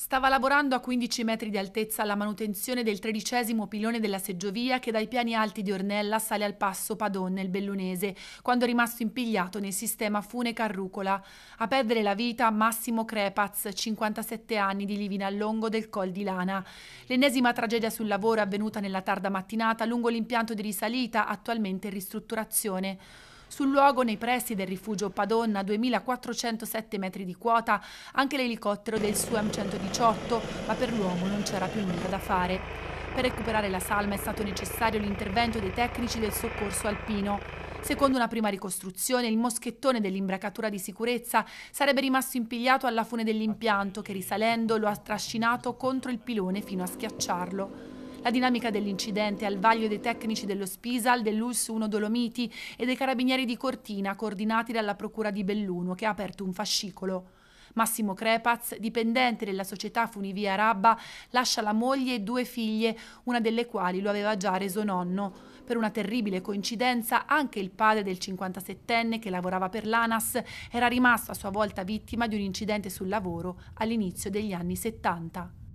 Stava lavorando a 15 metri di altezza alla manutenzione del tredicesimo pilone della seggiovia che dai piani alti di Ornella sale al passo Padon nel Bellunese, quando è rimasto impigliato nel sistema Fune Carrucola. A perdere la vita Massimo Crepaz, 57 anni di Livina a Longo del Col di Lana. L'ennesima tragedia sul lavoro avvenuta nella tarda mattinata lungo l'impianto di risalita, attualmente in ristrutturazione. Sul luogo, nei pressi del rifugio Padonna, 2407 metri di quota, anche l'elicottero del SUAM 118, ma per l'uomo non c'era più nulla da fare. Per recuperare la salma è stato necessario l'intervento dei tecnici del soccorso alpino. Secondo una prima ricostruzione, il moschettone dell'imbracatura di sicurezza sarebbe rimasto impigliato alla fune dell'impianto che risalendo lo ha trascinato contro il pilone fino a schiacciarlo. La dinamica dell'incidente al vaglio dei tecnici dello Spisal, dell'ULS 1 Dolomiti e dei carabinieri di Cortina, coordinati dalla Procura di Belluno, che ha aperto un fascicolo. Massimo Crepaz, dipendente della società Funivia Rabba, lascia la moglie e due figlie, una delle quali lo aveva già reso nonno. Per una terribile coincidenza, anche il padre del 57enne che lavorava per l'ANAS era rimasto a sua volta vittima di un incidente sul lavoro all'inizio degli anni 70.